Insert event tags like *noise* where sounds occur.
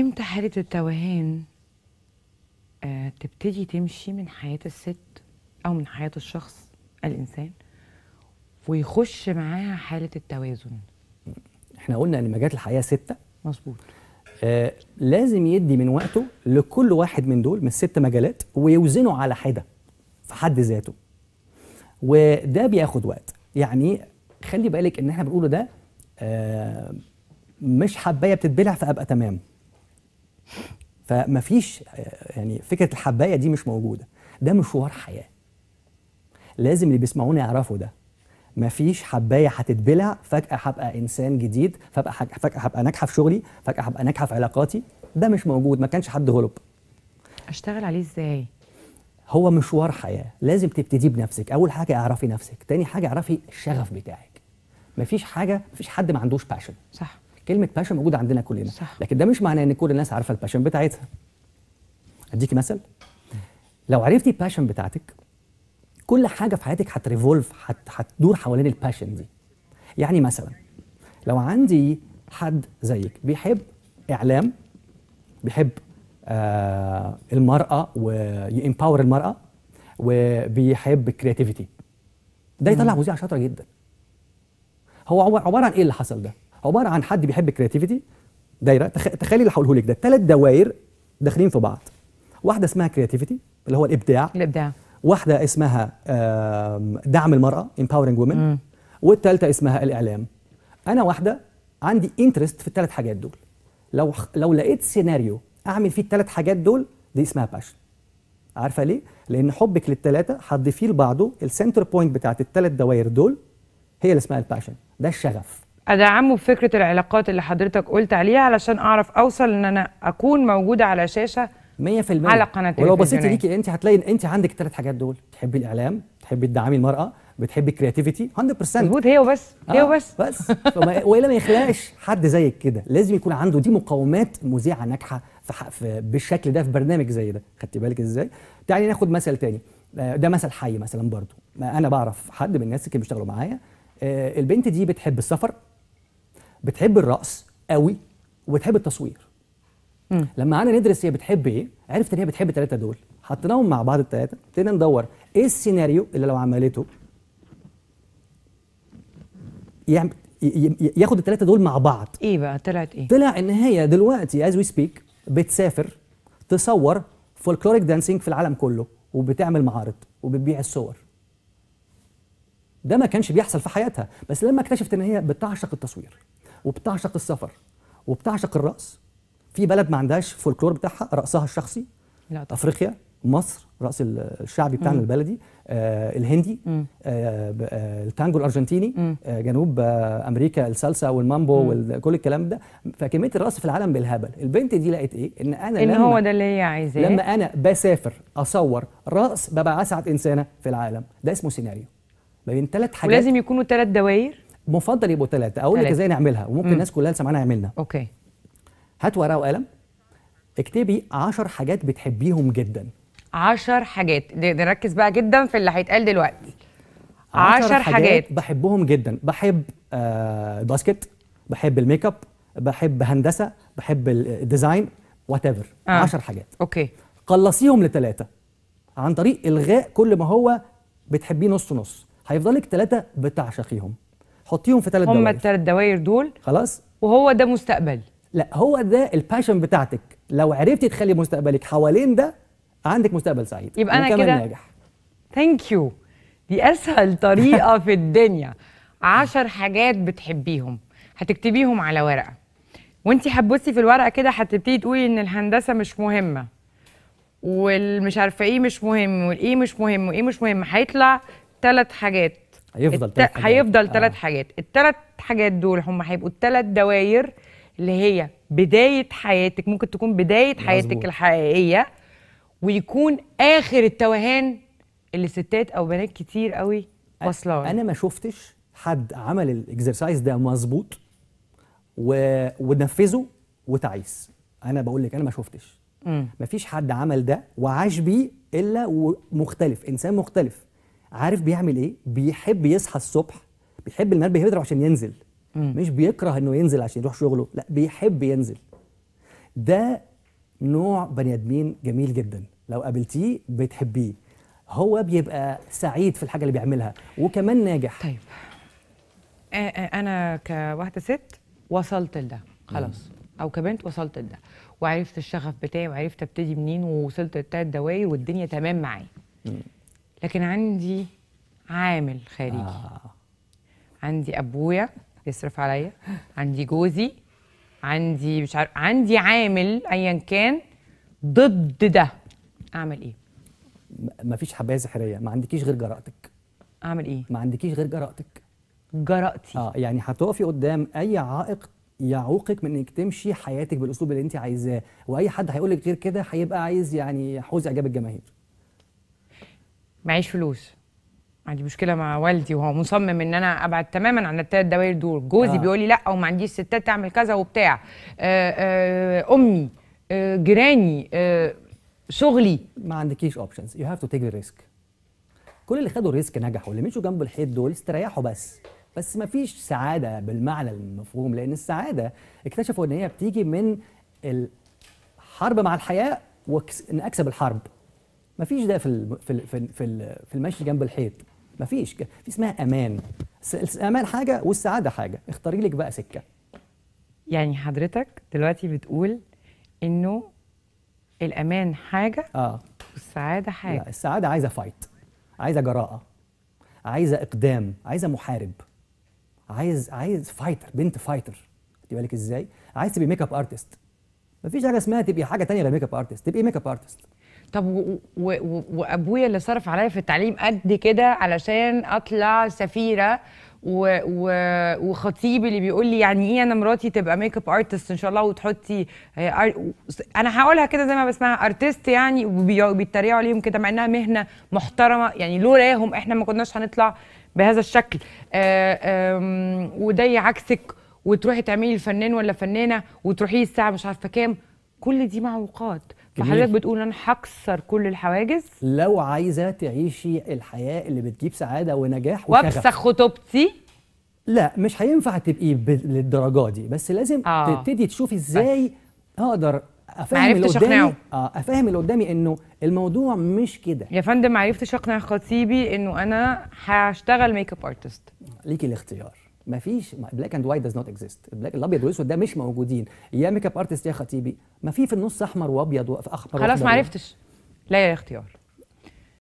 امتى حالة التوهان آه تبتدي تمشي من حياة الست أو من حياة الشخص الإنسان ويخش معاها حالة التوازن احنا قلنا ان مجالات الحياة ستة مظبوط آه لازم يدي من وقته لكل واحد من دول من الست مجالات ويوزنه على حدة في حد ذاته وده بياخد وقت يعني خلي بالك ان احنا بنقوله ده آه مش حبايه بتتبلع فابقى تمام فما فيش آه، يعني فكره الحبايه دي مش موجوده ده مشوار حياه لازم اللي بيسمعونا يعرفوا ده مفيش حبايه هتتبلع فجاه هبقى انسان جديد فبقى فجاه هبقى ناجحه في شغلي فجاه هبقى ناجحه في علاقاتي ده مش موجود ما كانش حد غلب اشتغل عليه ازاي هو مشوار حياه لازم تبتدي بنفسك اول حاجه اعرفي نفسك تاني حاجه اعرفي الشغف بتاعك مفيش حاجه مفيش حد ما عندوش باشن صح كلمه باشن موجوده عندنا كلنا صح. لكن ده مش معناه ان كل الناس عارفه الباشن بتاعتها اديكي مثل لو عرفتي الباشن بتاعتك كل حاجه في حياتك هتريفولف هتدور حوالين الباشن دي يعني مثلا لو عندي حد زيك بيحب اعلام بيحب آه المراه ويمباور المراه وبيحب الكرياتيفيتي ده يطلع مذيعه شاطره جدا هو عباره عن ايه اللي حصل ده عباره عن حد بيحب الكريتيفيتي دايره تخيلي اللي هقوله لك ده ثلاث دوائر داخلين في بعض واحده اسمها كرياتيفيتي اللي هو الابداع الابداع واحده اسمها دعم المراه empowering women والثالثه اسمها الاعلام انا واحده عندي انترست في الثلاث حاجات دول لو لو لقيت سيناريو اعمل فيه الثلاث حاجات دول دي اسمها باشن عارفه ليه لان حبك للثلاثه هتضيفيه لبعضه السنتر بوينت بتاعت الثلاث دوائر دول هي اللي اسمها الباشن ده الشغف ادعمه بفكره العلاقات اللي حضرتك قلت عليها علشان اعرف اوصل ان انا اكون موجوده على شاشه 100% على قناه ولو بصيتي ليكي انت هتلاقي ان انت عندك الثلاث حاجات دول تحبي الاعلام تحبي تدعمي المراه بتحبي الكرياتيفيتي 100% مظبوط هي وبس آه، هي آه وبس بس *laughs* والا ما يخلقش حد زيك كده لازم يكون عنده دي مقومات مذيعه ناجحه في بالشكل ده في برنامج زي ده خدتي بالك ازاي تعالي ناخد مثل تاني آه، ده مثل حي مثلا برضو انا بعرف حد من الناس اللي بيشتغلوا معايا آه، البنت دي بتحب السفر بتحب الرقص قوي وبتحب التصوير مم. لما قعدنا ندرس هي بتحب ايه عرفت ان هي بتحب التلاته دول حطيناهم مع بعض التلاته ابتدينا ندور ايه السيناريو اللي لو عملته ياخد التلاته دول مع بعض ايه بقى طلعت ايه طلع ان هي دلوقتي از وي سبيك بتسافر تصور فولكلوريك دانسينج في العالم كله وبتعمل معارض وبتبيع الصور ده ما كانش بيحصل في حياتها بس لما اكتشفت ان هي بتعشق التصوير وبتعشق السفر وبتعشق الرقص في بلد ما عندهاش فولكلور بتاعها رقصها الشخصي لا طبعا. افريقيا مصر رقص الشعبي بتاعنا مم. البلدي آه الهندي آه آه التانجو الارجنتيني آه جنوب آه امريكا السالسا والمامبو وكل الكلام ده فكميه الرقص في العالم بالهبل البنت دي لقت ايه ان انا ان هو ده اللي هي عايزاه لما انا بسافر اصور رقص ببقى اسعد انسانه في العالم ده اسمه سيناريو ما بين ثلاث حاجات ولازم يكونوا ثلاث دوائر مفضل يبقوا ثلاثه اقول لك ازاي نعملها وممكن الناس كلها سمعنا يعملنا اوكي هات ورقه وقلم اكتبي 10 حاجات بتحبيهم جدا 10 حاجات نركز بقى جدا في اللي هيتقال دلوقتي 10 حاجات, حاجات بحبهم جدا بحب آه الباسكت بحب الميك اب بحب هندسه بحب الديزاين وات ايفر آه. 10 حاجات اوكي قلصيهم لثلاثه عن طريق الغاء كل ما هو بتحبيه نص نص هيفضل لك ثلاثه بتعشقيهم حطيهم في ثلاث دوائر هم الثلاث دوائر دول خلاص وهو ده مستقبلي لا هو ده الباشن بتاعتك لو عرفتي تخلي مستقبلك حوالين ده عندك مستقبل سعيد يبقى انا كده ناجح ثانك يو دي اسهل طريقه في الدنيا عشر حاجات بتحبيهم هتكتبيهم على ورقه وانت هتبصي في الورقه كده هتبتدي تقولي ان الهندسه مش مهمه والمش عارفه ايه مش مهم والايه مش مهم وايه مش مهم هيطلع ثلاث حاجات هيفضل ثلاث الت... حاجات هيفضل ثلاث آه. حاجات الثلاث حاجات دول هم هيبقوا الثلاث دواير اللي هي بدايه حياتك ممكن تكون بدايه مزبوط. حياتك الحقيقيه ويكون اخر التوهان اللي ستات او بنات كتير قوي واصله انا ما شفتش حد عمل الاكسرسايز ده مظبوط و... ونفذه وتعيس انا بقول لك انا ما شفتش مفيش حد عمل ده وعاش بيه الا ومختلف انسان مختلف عارف بيعمل ايه بيحب يصحى الصبح بيحب المال يضرب عشان ينزل مم. مش بيكره انه ينزل عشان يروح شغله لا بيحب ينزل ده نوع بني ادمين جميل جدا لو قابلتيه بتحبيه هو بيبقى سعيد في الحاجه اللي بيعملها وكمان ناجح طيب آه، آه، انا كواحده ست وصلت لده خلاص او كبنت وصلت لده وعرفت الشغف بتاعي وعرفت ابتدي منين ووصلت للتلات دواير والدنيا تمام معايا لكن عندي عامل خارجي آه. عندي ابويا يصرف عليا عندي جوزي عندي مش عارف عندي عامل ايا كان ضد ده اعمل ايه مفيش حبايه سحريه ما عندكيش غير جرأتك اعمل ايه ما عندكيش غير جرأتك جرأتي اه يعني هتقفي قدام اي عائق يعوقك من انك تمشي حياتك بالاسلوب اللي انت عايزاه واي حد هيقول لك غير كده هيبقى عايز يعني حوز اعجاب الجماهير معيش فلوس عندي مشكله مع والدي وهو مصمم ان انا ابعد تماما عن الثلاث دوائر دول جوزي آه. بيقول لي لا وما عنديش ستات تعمل كذا وبتاع آه، آه، امي آه، جيراني شغلي ما عندكيش اوبشنز يو هاف تو تيك ريسك كل اللي خدوا ريسك نجحوا اللي مشوا جنب الحيط دول استريحوا بس بس ما فيش سعاده بالمعنى المفهوم لان السعاده اكتشفوا ان هي بتيجي من الحرب مع الحياه وان اكسب الحرب ما فيش ده في في في في المشي جنب الحيط ما فيش في اسمها امان الامان حاجه والسعاده حاجه اختاري لك بقى سكه يعني حضرتك دلوقتي بتقول انه الامان حاجه اه والسعاده حاجه لا السعاده عايزه فايت عايزه جراءه عايزه اقدام عايزه محارب عايز عايز فايتر بنت فايتر خدي بالك ازاي عايز تبقي ميك اب ارتست مفيش حاجه اسمها تبقي حاجه تانية غير ميك اب ارتست تبقي ميك اب ارتست طب و... و... وابويا اللي صرف عليا في التعليم قد كده علشان اطلع سفيره و... و... وخطيبي اللي بيقول لي يعني ايه انا مراتي تبقى ميك اب ارتست ان شاء الله وتحطي آه، انا هقولها كده زي ما بسمعها ارتست يعني وبيتريقوا عليهم كده مع انها مهنه محترمه يعني لولاهم احنا ما كناش هنطلع بهذا الشكل آه، وده عكسك وتروحي تعملي الفنان ولا فنانه وتروحي الساعه مش عارفه كام كل دي معوقات فحضرتك بتقول انا هكسر كل الحواجز لو عايزه تعيشي الحياه اللي بتجيب سعاده ونجاح وابسخ خطوبتي لا مش هينفع تبقي للدرجه دي بس لازم آه. تبتدي تشوفي طيب. ازاي اقدر افهم اللي قدامي اه افهم اللي قدامي انه الموضوع مش كده يا فندم عرفتش اقنع خطيبي انه انا هشتغل ميك اب ارتست ليكي الاختيار مفيش بلاك اند وايت داز نوت اكزيست الابيض والاسود ده مش موجودين يا ميك اب ارتست يا خطيبي ما في في النص احمر وابيض واخضر خلاص ما عرفتش لا يا اختيار